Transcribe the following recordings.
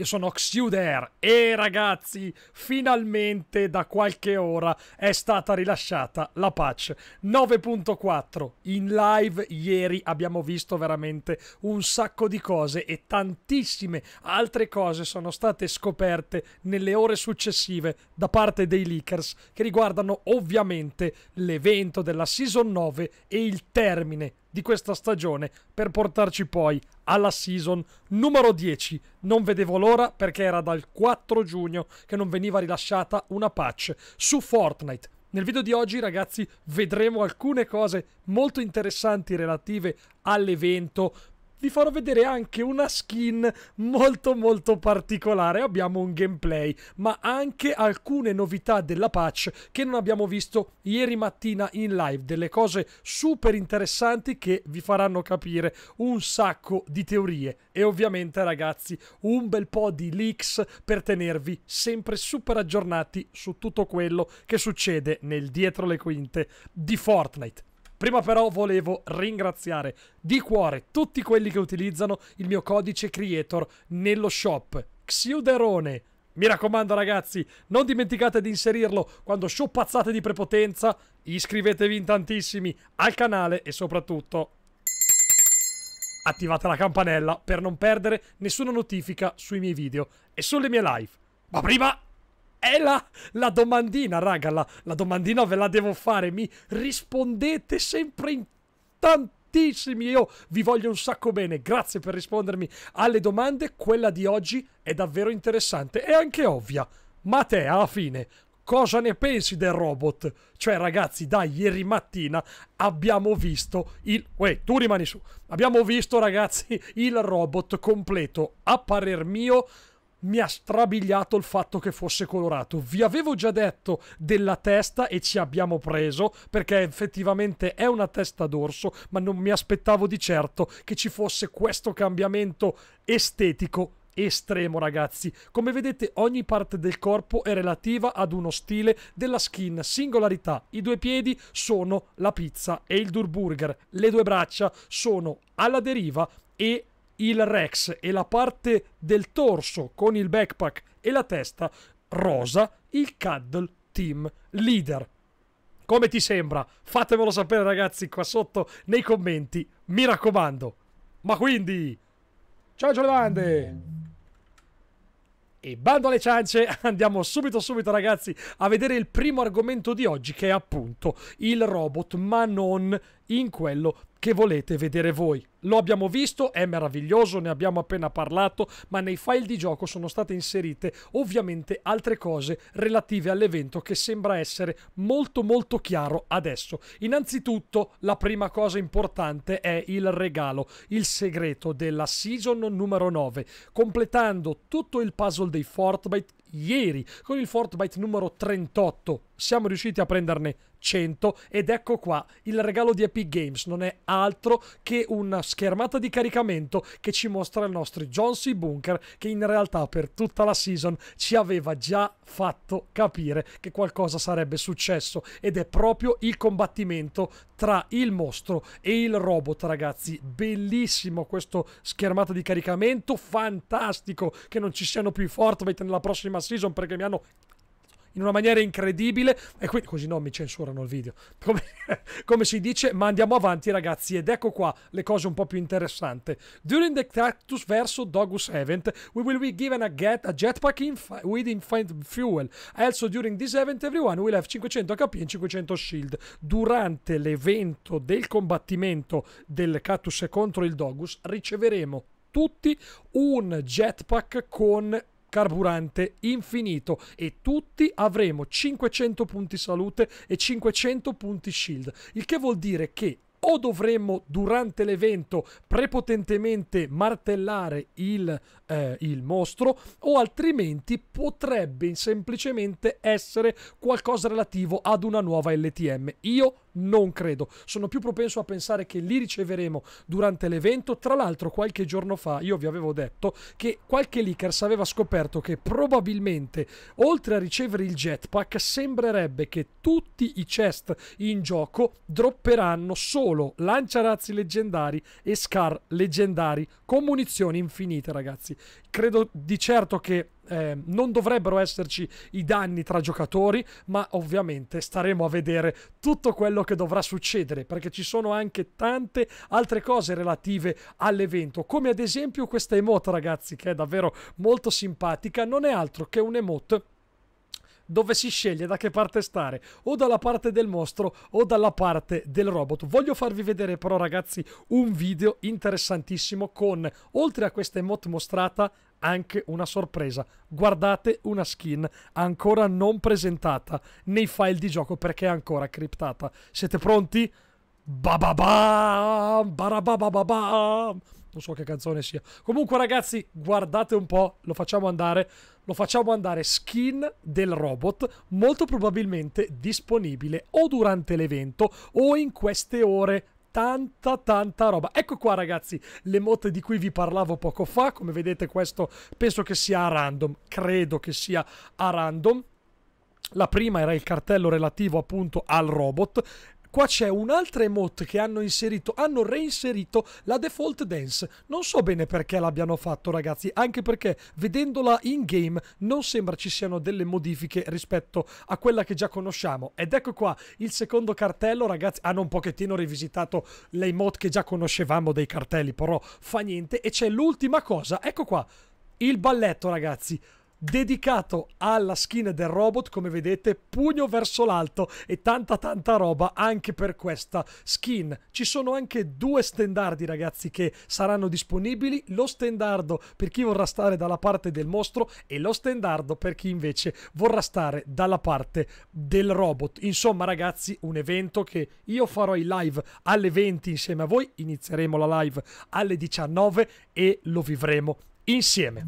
Io sono Oxiuder e ragazzi, finalmente da qualche ora è stata rilasciata la patch 9.4. In live ieri abbiamo visto veramente un sacco di cose e tantissime altre cose sono state scoperte nelle ore successive da parte dei leakers che riguardano ovviamente l'evento della Season 9 e il termine di questa stagione per portarci poi alla season numero 10. Non vedevo l'ora perché era dal 4 giugno che non veniva rilasciata una patch su Fortnite. Nel video di oggi ragazzi vedremo alcune cose molto interessanti relative all'evento, vi farò vedere anche una skin molto molto particolare. Abbiamo un gameplay, ma anche alcune novità della patch che non abbiamo visto ieri mattina in live, delle cose super interessanti che vi faranno capire un sacco di teorie e ovviamente ragazzi un bel po' di leaks per tenervi sempre super aggiornati su tutto quello che succede nel dietro le quinte di Fortnite. Prima però volevo ringraziare di cuore tutti quelli che utilizzano il mio codice creator nello shop. Xiuderone. Mi raccomando ragazzi, non dimenticate di inserirlo quando shoppazzate di prepotenza. Iscrivetevi in tantissimi al canale e soprattutto attivate la campanella per non perdere nessuna notifica sui miei video e sulle mie live. Ma prima è la, la domandina, raga, la, la, domandina ve la devo fare. Mi rispondete sempre in tantissimi. Io vi voglio un sacco bene. Grazie per rispondermi alle domande. Quella di oggi è davvero interessante e anche ovvia. Ma te, alla fine, cosa ne pensi del robot? Cioè, ragazzi, da ieri mattina abbiamo visto il. Uè, tu rimani su. Abbiamo visto, ragazzi, il robot completo. A parer mio mi ha strabiliato il fatto che fosse colorato. Vi avevo già detto della testa e ci abbiamo preso perché effettivamente è una testa d'orso, ma non mi aspettavo di certo che ci fosse questo cambiamento estetico estremo ragazzi come vedete ogni parte del corpo è relativa ad uno stile della skin singolarità i due piedi sono la pizza e il durburger le due braccia sono alla deriva e il Rex e la parte del torso con il backpack e la testa rosa, il Cuddle Team Leader. Come ti sembra? Fatemelo sapere ragazzi qua sotto nei commenti, mi raccomando. Ma quindi... Ciao Giolevande! E bando alle ciance, andiamo subito subito ragazzi a vedere il primo argomento di oggi che è appunto il robot ma non in quello che volete vedere voi. Lo abbiamo visto, è meraviglioso, ne abbiamo appena parlato, ma nei file di gioco sono state inserite ovviamente altre cose relative all'evento che sembra essere molto molto chiaro adesso. Innanzitutto la prima cosa importante è il regalo, il segreto della season numero 9, completando tutto il puzzle dei Fortnite ieri con il Fortnite numero 38. Siamo riusciti a prenderne 100 ed ecco qua il regalo di Epic Games non è altro che una schermata di caricamento che ci mostra il nostro John C. Bunker che in realtà per tutta la season ci aveva già fatto capire che qualcosa sarebbe successo ed è proprio il combattimento tra il mostro e il robot ragazzi bellissimo questo schermata di caricamento fantastico che non ci siano più i Fortnite nella prossima season perché mi hanno in una maniera incredibile e quindi così non mi censurano il video. Come, come si dice, ma andiamo avanti ragazzi ed ecco qua le cose un po' più interessanti. During the Cactus verso Dogus event, we will be given a, get, a jetpack in with infinite fuel. Also during this event everyone will have 500 HP e 500 shield. Durante l'evento del combattimento del Cactus contro il Dogus riceveremo tutti un jetpack con carburante infinito e tutti avremo 500 punti salute e 500 punti shield, il che vuol dire che o dovremmo durante l'evento prepotentemente martellare il, eh, il, mostro o altrimenti potrebbe semplicemente essere qualcosa relativo ad una nuova LTM. Io non credo. Sono più propenso a pensare che li riceveremo durante l'evento. Tra l'altro, qualche giorno fa io vi avevo detto che qualche leakers aveva scoperto che probabilmente, oltre a ricevere il jetpack, sembrerebbe che tutti i chest in gioco dropperanno solo lanciarazzi leggendari e scar leggendari con munizioni infinite, ragazzi. Credo di certo che eh, non dovrebbero esserci i danni tra giocatori, ma ovviamente staremo a vedere tutto quello che dovrà succedere, perché ci sono anche tante altre cose relative all'evento, come ad esempio questa emote ragazzi, che è davvero molto simpatica, non è altro che un'emote dove si sceglie da che parte stare, o dalla parte del mostro o dalla parte del robot. Voglio farvi vedere però ragazzi un video interessantissimo con, oltre a questa emote mostrata, anche una sorpresa. Guardate una skin ancora non presentata nei file di gioco perché è ancora criptata. Siete pronti? Bababam! Barabababam! Non so che canzone sia. Comunque ragazzi, guardate un po', lo facciamo andare lo facciamo andare skin del robot, molto probabilmente disponibile o durante l'evento o in queste ore tanta tanta roba ecco qua ragazzi le motte di cui vi parlavo poco fa come vedete questo penso che sia a random credo che sia a random la prima era il cartello relativo appunto al robot Qua c'è un'altra emote che hanno inserito, hanno reinserito la default dance. Non so bene perché l'abbiano fatto ragazzi, anche perché vedendola in game non sembra ci siano delle modifiche rispetto a quella che già conosciamo. Ed ecco qua il secondo cartello ragazzi, hanno ah, un pochettino rivisitato le emote che già conoscevamo dei cartelli, però fa niente. E c'è l'ultima cosa, ecco qua, il balletto ragazzi dedicato alla skin del robot come vedete pugno verso l'alto e tanta tanta roba anche per questa skin ci sono anche due stendardi ragazzi che saranno disponibili lo stendardo per chi vorrà stare dalla parte del mostro e lo stendardo per chi invece vorrà stare dalla parte del robot insomma ragazzi un evento che io farò in live alle 20 insieme a voi inizieremo la live alle 19 e lo vivremo insieme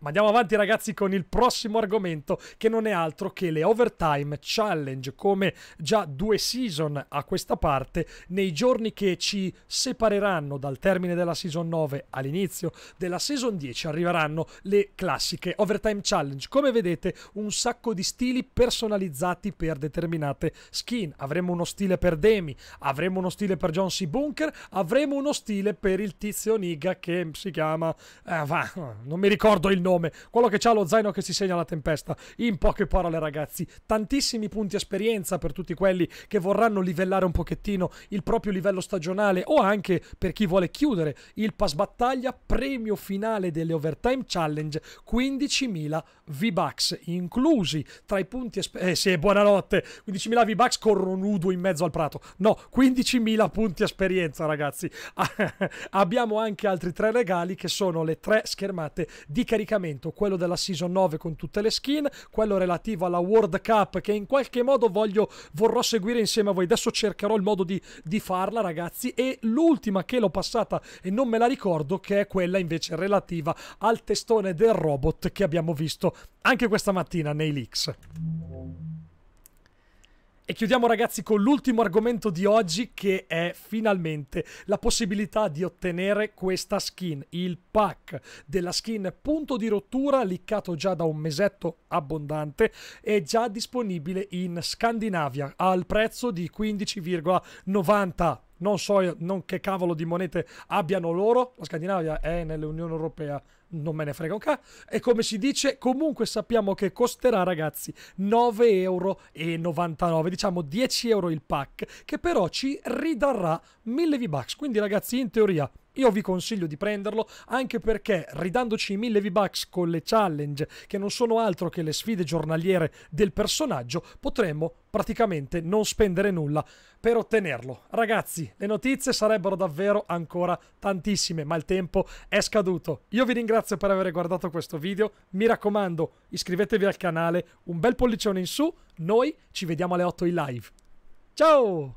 ma andiamo avanti ragazzi con il prossimo argomento che non è altro che le Overtime Challenge, come già due season a questa parte, nei giorni che ci separeranno dal termine della season 9 all'inizio della season 10 arriveranno le classiche Overtime Challenge. Come vedete un sacco di stili personalizzati per determinate skin, avremo uno stile per Demi, avremo uno stile per John C. Bunker, avremo uno stile per il tizio Niga che si chiama... Eh, va, non mi ricordo il nome nome, quello che ha lo zaino che si segna la tempesta. In poche parole, ragazzi, tantissimi punti esperienza per tutti quelli che vorranno livellare un pochettino il proprio livello stagionale o anche per chi vuole chiudere il pass battaglia, premio finale delle Overtime Challenge, 15.000 V-Bucks inclusi tra i punti esperienza. Eh sì, buonanotte, 15.000 V-Bucks corro nudo in mezzo al prato. No, 15.000 punti esperienza, ragazzi. Abbiamo anche altri tre regali che sono le tre schermate di caricamento collegamento, quello della Season 9 con tutte le skin, quello relativo alla World Cup che in qualche modo voglio, vorrò seguire insieme a voi. Adesso cercherò il modo di, di farla, ragazzi. E l'ultima che l'ho passata e non me la ricordo, che è quella invece relativa al testone del robot che abbiamo visto anche questa mattina nei leaks. E chiudiamo ragazzi con l'ultimo argomento di oggi che è finalmente la possibilità di ottenere questa skin, il pack della skin punto di rottura liccato già da un mesetto abbondante è già disponibile in Scandinavia al prezzo di 15,90 non so non che cavolo di monete abbiano loro, la Scandinavia è nell'Unione Europea, non me ne frega un ca. E come si dice, comunque sappiamo che costerà, ragazzi, 9,99 euro, diciamo 10 euro il pack, che però ci ridarrà 1000 V-Bucks. Quindi, ragazzi, in teoria io vi consiglio di prenderlo anche perché ridandoci 1000 V-Bucks con le challenge, che non sono altro che le sfide giornaliere del personaggio, potremmo praticamente non spendere nulla per ottenerlo. Ragazzi, le notizie sarebbero davvero ancora tantissime, ma il tempo è scaduto. Io vi ringrazio grazie per aver guardato questo video, mi raccomando iscrivetevi al canale, un bel pollicione in su, noi ci vediamo alle 8 in live. Ciao!